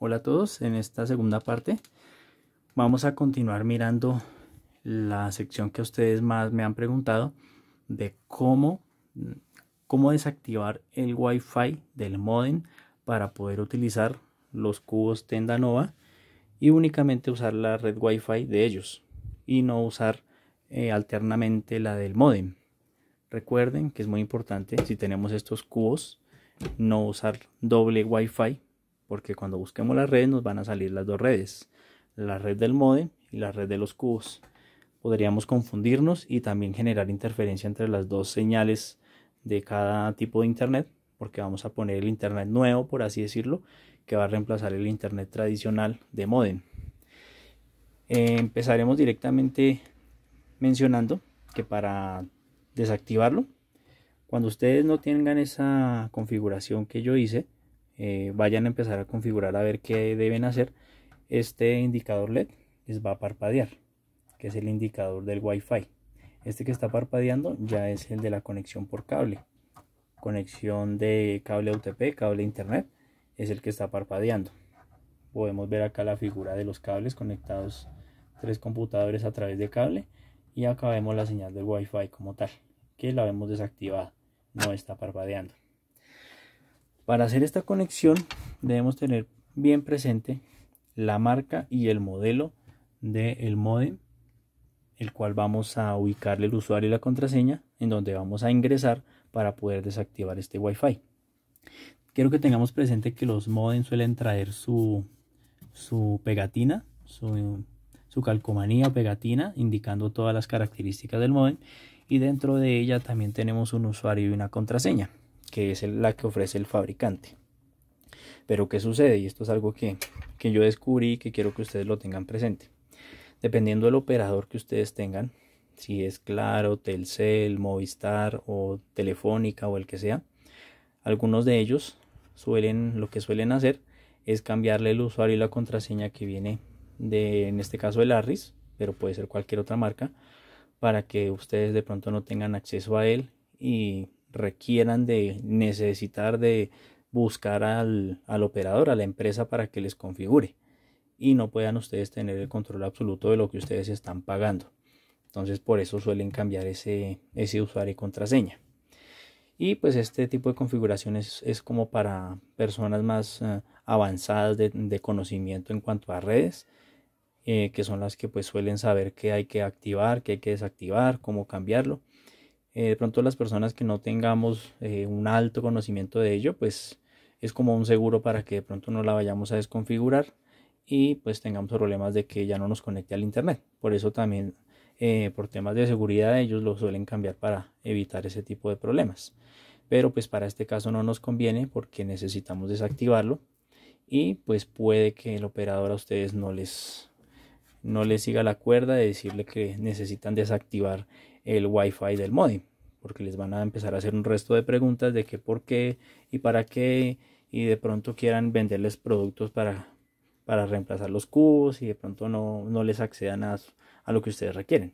Hola a todos, en esta segunda parte vamos a continuar mirando la sección que ustedes más me han preguntado de cómo, cómo desactivar el Wi-Fi del modem para poder utilizar los cubos Tenda Nova y únicamente usar la red Wi-Fi de ellos y no usar eh, alternamente la del modem. Recuerden que es muy importante si tenemos estos cubos no usar doble Wi-Fi porque cuando busquemos las redes nos van a salir las dos redes, la red del modem y la red de los cubos. Podríamos confundirnos y también generar interferencia entre las dos señales de cada tipo de internet, porque vamos a poner el internet nuevo, por así decirlo, que va a reemplazar el internet tradicional de modem. Eh, empezaremos directamente mencionando que para desactivarlo, cuando ustedes no tengan esa configuración que yo hice, eh, vayan a empezar a configurar a ver qué deben hacer, este indicador LED les va a parpadear, que es el indicador del Wi-Fi. Este que está parpadeando ya es el de la conexión por cable. Conexión de cable UTP, cable internet, es el que está parpadeando. Podemos ver acá la figura de los cables conectados, tres computadores a través de cable. Y acá vemos la señal del Wi-Fi como tal, que la vemos desactivada, no está parpadeando. Para hacer esta conexión debemos tener bien presente la marca y el modelo del modem, el cual vamos a ubicarle el usuario y la contraseña en donde vamos a ingresar para poder desactivar este Wi-Fi. Quiero que tengamos presente que los modem suelen traer su, pegatina, su, calcomanía pegatina, indicando todas las características del modem y dentro de ella también tenemos un usuario y una contraseña que es la que ofrece el fabricante. Pero ¿qué sucede? Y esto es algo que, yo descubrí y que quiero que ustedes lo tengan presente. Dependiendo del operador que ustedes tengan, si es Claro, Telcel, Movistar o Telefónica o el que sea, algunos de ellos suelen, lo que suelen hacer es cambiarle el usuario y la contraseña que viene de, en este caso, el ARRIS, pero puede ser cualquier otra marca, para que ustedes de pronto no tengan acceso a él y requieran de necesitar de buscar al, operador, a la empresa para que les configure y no puedan ustedes tener el control absoluto de lo que ustedes están pagando. Entonces por eso suelen cambiar ese, ese usuario y contraseña. Y pues este tipo de configuraciones es como para personas más eh, avanzadas de, conocimiento en cuanto a redes, eh, que son las que pues suelen saber qué hay que activar, qué hay que desactivar, cómo cambiarlo. Eh, de pronto las personas que no tengamos eh, un alto conocimiento de ello, pues es como un seguro para que de pronto no la vayamos a desconfigurar y pues tengamos problemas de que ya no nos conecte al internet. Por eso también eh, por temas de seguridad ellos lo suelen cambiar para evitar ese tipo de problemas. Pero pues para este caso no nos conviene porque necesitamos desactivarlo y pues puede que el operador a ustedes no les no les siga la cuerda de decirle que necesitan desactivar el wifi del modem porque les van a empezar a hacer un resto de preguntas de qué por qué y para qué y de pronto quieran venderles productos para, para reemplazar los cubos y de pronto no, les accedan a, a lo que ustedes requieren.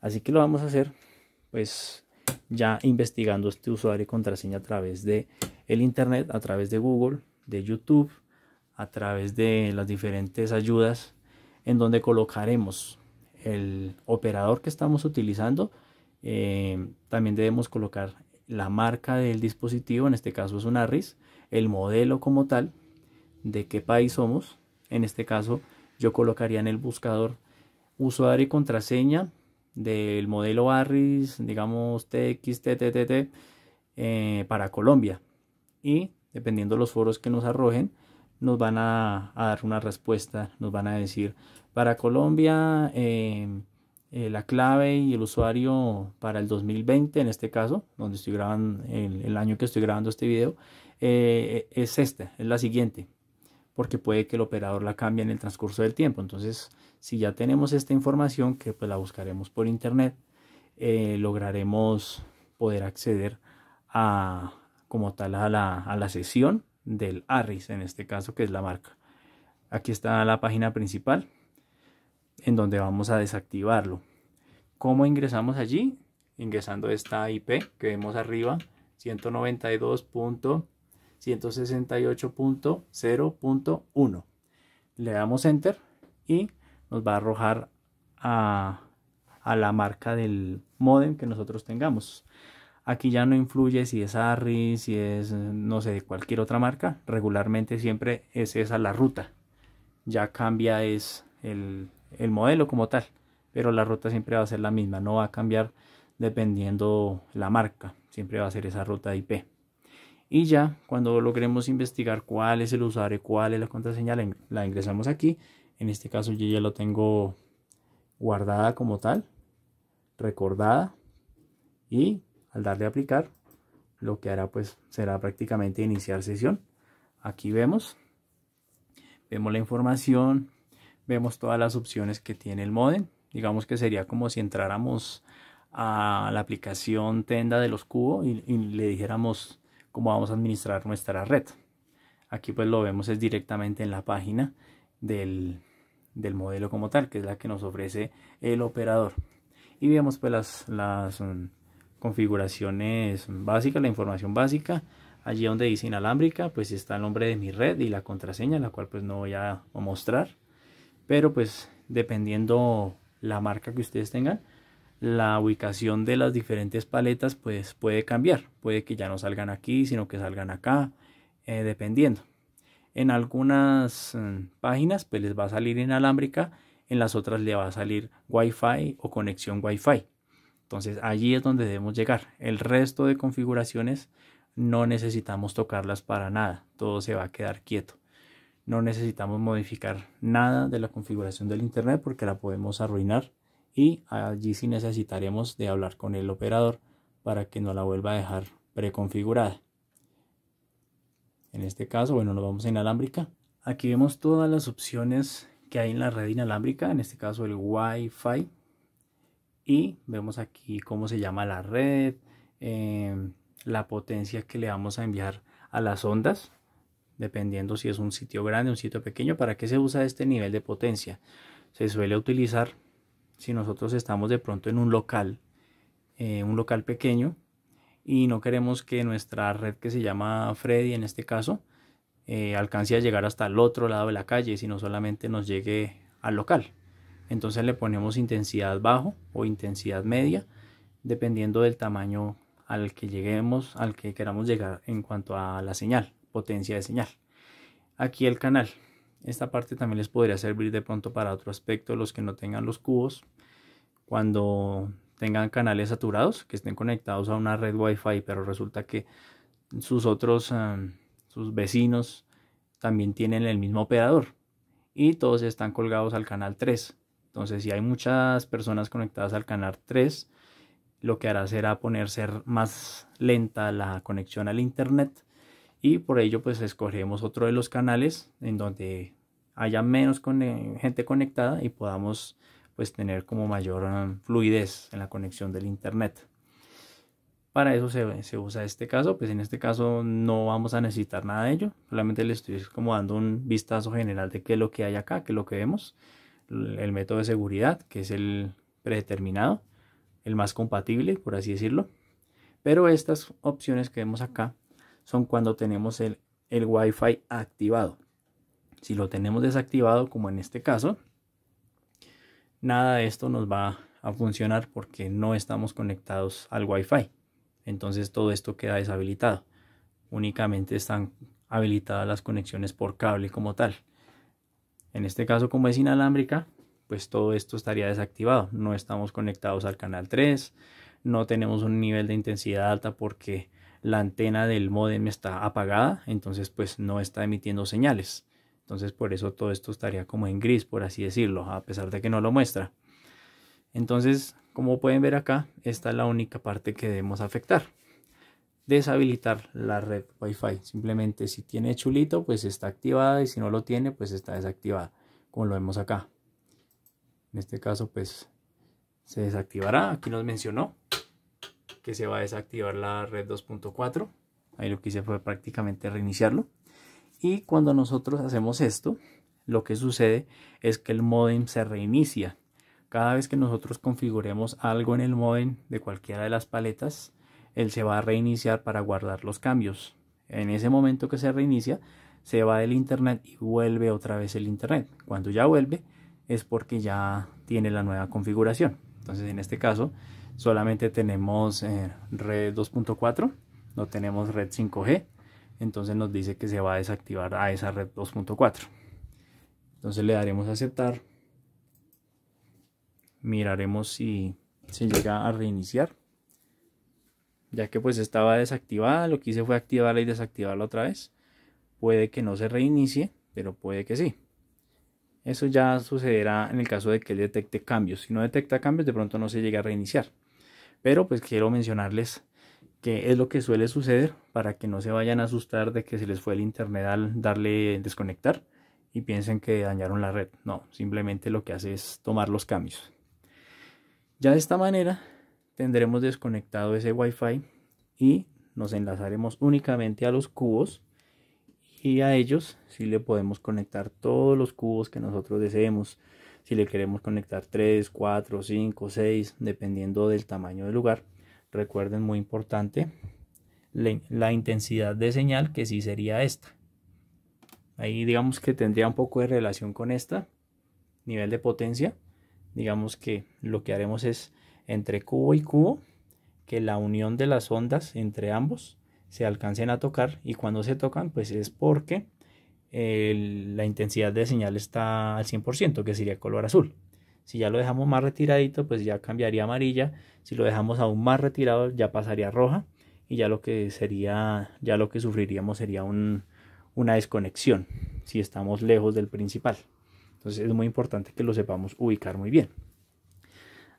Así que lo vamos a hacer pues ya investigando este usuario y contraseña a través de el internet, a través de Google, de YouTube, a través de las diferentes ayudas en donde colocaremos el operador que estamos utilizando, eh, también debemos colocar la marca del dispositivo, en este caso es un ARRIS, el modelo como tal, de qué país somos, en este caso yo colocaría en el buscador usuario y contraseña del modelo ARRIS, digamos TXTTTT, eh, para Colombia. Y dependiendo de los foros que nos arrojen, nos van a dar una respuesta, nos van a decir para Colombia, em, eh, la clave y el usuario para el 2020, en este caso, donde estoy grabando, el, año que estoy grabando este video, eh, e, es esta, es la siguiente, porque puede que el operador la cambie en el transcurso del tiempo. Entonces, si ya tenemos esta información, que pues la buscaremos por internet, eh, lograremos poder acceder a, como tal a la, a la sesión del ARRIS, en este caso, que es la marca. Aquí está la página principal, en donde vamos a desactivarlo. ¿Cómo ingresamos allí? Ingresando esta IP que vemos arriba, 192.168.0.1. Le damos enter y nos va a arrojar a, la marca del modem que nosotros tengamos. Aquí ya no influye si es ARRI, si es, no sé, de cualquier otra marca. Regularmente siempre es esa la ruta. Ya cambia es el, el modelo como tal, pero la ruta siempre va a ser la misma, no va a cambiar dependiendo la marca, siempre va a ser esa ruta IP. Y ya cuando logremos investigar cuál es el usuario, cuál es la contraseña, la ingresamos aquí. En este caso yo ya lo tengo guardada como tal, recordada y al darle a aplicar lo que hará pues será prácticamente iniciar sesión. Aquí vemos, vemos la información, vemos todas las opciones que tiene el modem. Digamos que sería como si entráramos a la aplicación Tenda de los cubos y, le dijéramos cómo vamos a administrar nuestra red. Aquí pues lo vemos es directamente en la página del, modelo como tal, que es la que nos ofrece el operador. Y vemos pues las, las mm, configuraciones básicas, la información básica. Allí donde dice inalámbrica, pues está el nombre de mi red y la contraseña, la cual pues no voy a mostrar pero pues dependiendo la marca que ustedes tengan, la ubicación de las diferentes paletas pues puede cambiar. Puede que ya no salgan aquí, sino que salgan acá, eh, dependiendo. En algunas mm, páginas pues les va a salir inalámbrica, en las otras le va a salir Wi-Fi o conexión Wi-Fi. Entonces allí es donde debemos llegar. El resto de configuraciones no necesitamos tocarlas para nada. Todo se va a quedar quieto no necesitamos modificar nada de la configuración del internet porque la podemos arruinar y allí sí necesitaremos de hablar con el operador para que no la vuelva a dejar preconfigurada en este caso bueno nos vamos a inalámbrica aquí vemos todas las opciones que hay en la red inalámbrica en este caso el Wi-Fi y vemos aquí cómo se llama la red eh, la potencia que le vamos a enviar a las ondas dependiendo si es un sitio grande o un sitio pequeño. ¿Para qué se usa este nivel de potencia? Se suele utilizar si nosotros estamos de pronto en un local, eh, un local pequeño, y no queremos que nuestra red que se llama Freddy en este caso eh, alcance a llegar hasta el otro lado de la calle, sino solamente nos llegue al local. Entonces le ponemos intensidad bajo o intensidad media, dependiendo del tamaño al que lleguemos, al que queramos llegar en cuanto a la señal potencia de señal. Aquí el canal. Esta parte también les podría servir de pronto para otro aspecto, los que no tengan los cubos. Cuando tengan canales saturados, que estén conectados a una red Wi-Fi, pero resulta que sus otros, eh, sus vecinos también tienen el mismo operador y todos están colgados al canal 3. Entonces, si hay muchas personas conectadas al canal 3, lo que hará será ponerse más lenta la conexión al internet y por ello pues escogemos otro de los canales en donde haya menos gente conectada y podamos pues tener como mayor um, fluidez en la conexión del internet. Para eso se, se, usa este caso, pues en este caso no vamos a necesitar nada de ello, solamente le estoy como dando un vistazo general de qué es lo que hay acá, qué es lo que vemos, el método de seguridad, que es el predeterminado, el más compatible, por así decirlo, pero estas opciones que vemos acá son cuando tenemos el, el Wi-Fi activado. Si lo tenemos desactivado, como en este caso, nada de esto nos va a funcionar porque no estamos conectados al Wi-Fi. Entonces todo esto queda deshabilitado. Únicamente están habilitadas las conexiones por cable como tal. En este caso, como es inalámbrica, pues todo esto estaría desactivado. No estamos conectados al canal 3, no tenemos un nivel de intensidad alta porque la antena del modem está apagada, entonces pues no está emitiendo señales. Entonces por eso todo esto estaría como en gris, por así decirlo, a pesar de que no lo muestra. Entonces, como pueden ver acá, esta es la única parte que debemos afectar. Deshabilitar la red Wi-Fi. Simplemente si tiene chulito, pues está activada y si no lo tiene, pues está desactivada, como lo vemos acá. En este caso, pues se desactivará. Aquí nos mencionó que se va a desactivar la red 2.4. Ahí lo que hice fue prácticamente reiniciarlo. Y cuando nosotros hacemos esto, lo que sucede es que el modem se reinicia. Cada vez que nosotros configuremos algo en el modem de cualquiera de las paletas, él se va a reiniciar para guardar los cambios. En ese momento que se reinicia, se va del internet y vuelve otra vez el internet. Cuando ya vuelve, es porque ya tiene la nueva configuración. Entonces, en este caso, solamente tenemos eh, red 2.4, no tenemos red 5G, entonces nos dice que se va a desactivar a esa red 2.4. Entonces le daremos a aceptar, miraremos si se llega a reiniciar. Ya que pues estaba desactivada, lo que hice fue activarla y desactivarla otra vez. Puede que no se reinicie, pero puede que sí. Eso ya sucederá en el caso de que él detecte cambios. Si no detecta cambios, de pronto no se llega a reiniciar. Pero pues quiero mencionarles que es lo que suele suceder para que no se vayan a asustar de que se les fue el internet al darle desconectar y piensen que dañaron la red. No, simplemente lo que hace es tomar los cambios. Ya de esta manera tendremos desconectado ese Wi-Fi y nos enlazaremos únicamente a los cubos y a ellos sí le podemos conectar todos los cubos que nosotros deseemos. Si le queremos conectar 3, 4, 5, 6, dependiendo del tamaño del lugar. Recuerden, muy importante, la, intensidad de señal, que sí sería esta. Ahí digamos que tendría un poco de relación con esta, nivel de potencia. Digamos que lo que haremos es entre cubo y cubo, que la unión de las ondas entre ambos se alcancen a tocar y cuando se tocan pues es porque la intensidad de señal está al 100%, que sería color azul. Si ya lo dejamos más retiradito, pues ya cambiaría amarilla. Si lo dejamos aún más retirado, ya pasaría a roja. Y ya lo que sería, ya lo que sufriríamos sería una desconexión, si estamos lejos del principal. Entonces es muy importante que lo sepamos ubicar muy bien.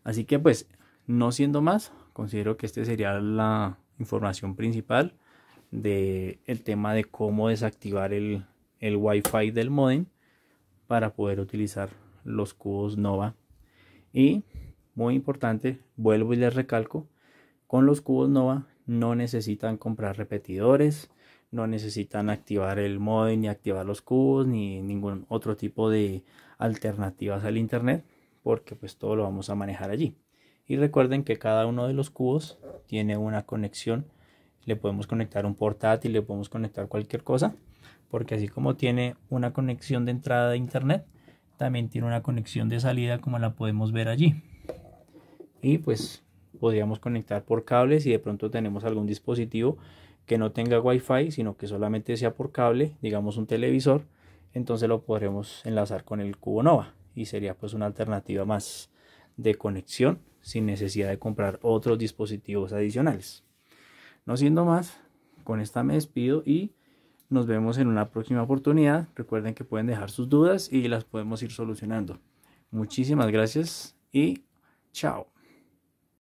Así que pues, no siendo más, considero que esta sería la información principal del el tema de cómo desactivar el, el wifi del modem para poder utilizar los cubos Nova y muy importante vuelvo y les recalco con los cubos Nova no necesitan comprar repetidores no necesitan activar el modem ni activar los cubos ni ningún otro tipo de alternativas al internet porque pues todo lo vamos a manejar allí y recuerden que cada uno de los cubos tiene una conexión le podemos conectar un portátil le podemos conectar cualquier cosa porque así como tiene una conexión de entrada de internet, también tiene una conexión de salida como la podemos ver allí. Y pues podríamos conectar por cable si de pronto tenemos algún dispositivo que no tenga wifi, sino que solamente sea por cable, digamos un televisor, entonces lo podremos enlazar con el cubo Nova y sería pues una alternativa más de conexión sin necesidad de comprar otros dispositivos adicionales. No siendo más, con esta me despido y nos vemos en una próxima oportunidad. Recuerden que pueden dejar sus dudas y las podemos ir solucionando. Muchísimas gracias y chao.